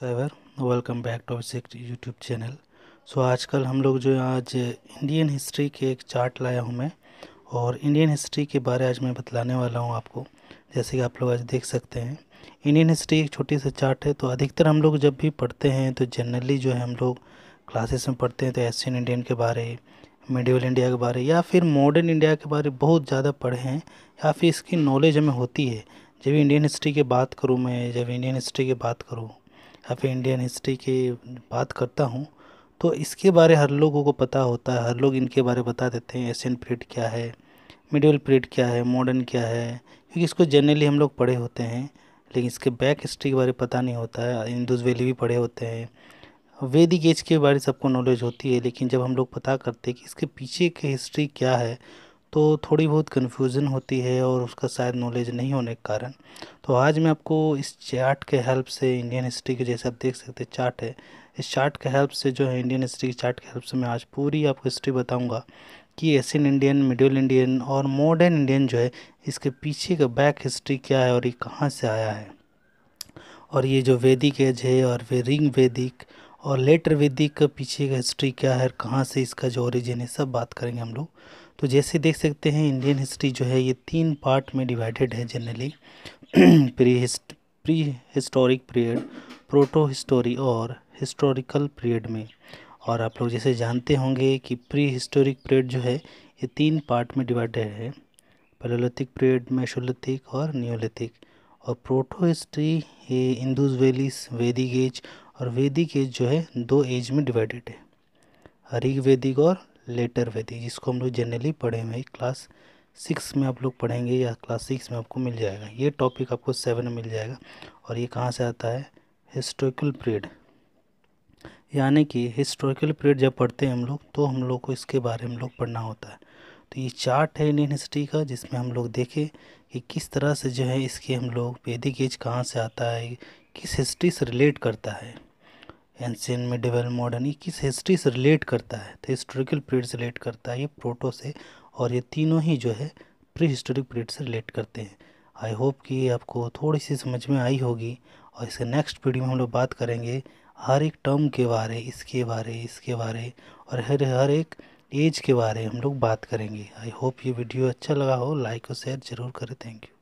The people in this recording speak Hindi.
subscriber welcome back to Abhishek YouTube channel so आजकल हम लोग जो आज इंडियन हिस्ट्री के एक चार्ट लाया हूँ मैं और इंडियन हिस्ट्री के बारे आज मैं बतलाने वाला हूँ आपको जैसे कि आप लोग आज देख सकते हैं इंडियन हिस्ट्री एक छोटी सी चार्ट है तो अधिकतर हम लोग जब भी पढ़ते हैं तो जनरली जो है हम लोग क्लासेस में पढ़ते हैं तो एशियन इंडियन के बारे मिडिवल इंडिया के बारे या फिर मॉडर्न इंडिया के बारे बहुत ज़्यादा पढ़े हैं या फिर इसकी नॉलेज हमें होती है जब इंडियन हिस्ट्री की बात करूँ मैं जब इंडियन हिस्ट्री की बात करूँ या फिर इंडियन हिस्ट्री की बात करता हूँ तो इसके बारे हर लोगों को पता होता है हर लोग इनके बारे बता देते हैं एशियन पीरियड क्या है मिडिल पीरियड क्या है मॉडर्न क्या है क्योंकि इसको जनरली हम लोग पढ़े होते हैं लेकिन इसके बैक हिस्ट्री के बारे में पता नहीं होता है इंदुज वैली भी पढ़े होते हैं वेदिक एज के बारे सबको नॉलेज होती है लेकिन जब हम लोग पता करते हैं कि इसके पीछे की हिस्ट्री क्या है तो थोड़ी बहुत कन्फ्यूज़न होती है और उसका शायद नॉलेज नहीं होने के कारण तो आज मैं आपको इस चार्ट के हेल्प से इंडियन हिस्ट्री के जैसे आप देख सकते हैं चार्ट है इस चार्ट के हेल्प से जो है इंडियन हिस्ट्री के चार्ट के हेल्प से मैं आज पूरी आपको हिस्ट्री बताऊंगा कि एशियन इंडियन मिडिल इंडियन और मॉडर्न इंडियन जो है इसके पीछे का बैक हिस्ट्री क्या है और ये कहाँ से आया है और ये जो वैदिक एज है और वे रिंग वैदिक और लेटर वैदिक का पीछे का हिस्ट्री क्या है कहाँ से इसका जो ओरिजिन है सब बात करेंगे हम लोग तो जैसे देख सकते हैं इंडियन हिस्ट्री जो है ये तीन पार्ट में डिवाइडेड है generally pre hist prehistoric period protohistory और हिस्टोरिकल पीरियड में और आप लोग जैसे जानते होंगे कि प्री हिस्टोरिक पीरियड जो है ये तीन पार्ट में डिवाइडेड है पैलोलिथिक पीरियड मेशोलिथिक और न्योलिथिक और प्रोटो हिस्ट्री ये इंदूज वैलीस वेदी एज और वैदिक एज जो है दो एज में डिवाइडेड है हरिक वैदिक और लेटर वैदिक जिसको हम लोग जनरली पढ़े हुए क्लास सिक्स में आप लोग पढ़ेंगे या क्लास सिक्स में आपको मिल जाएगा ये टॉपिक आपको सेवन में मिल जाएगा और ये कहाँ से आता है हिस्टोरिकल पीरियड यानी कि हिस्टोरिकल पीरियड जब पढ़ते हैं हम लोग तो हम लोग को इसके बारे में लोग पढ़ना होता है तो ये चार्ट है इंडियन हिस्ट्री का जिसमें हम लोग देखें कि किस तरह से जो है इसके हम लोग वैदिक एज कहाँ से आता है किस हिस्ट्री से रिलेट करता है एंशियन मिडिवल मॉडर्न ये किस हिस्ट्री से रिलेट करता है तो हिस्टोरिकल पीरियड से रिलेट करता है ये प्रोटो से और ये तीनों ही जो है प्री हिस्टोरिक पीरियड से रिलेट करते हैं आई होप कि आपको थोड़ी सी समझ में आई होगी और इसे नेक्स्ट वीडियो में हम लोग बात करेंगे हर एक टर्म के बारे इसके बारे इसके बारे और हर हर एक एज के बारे हम लोग बात करेंगे आई होप ये वीडियो अच्छा लगा हो लाइक और शेयर जरूर करें थैंक यू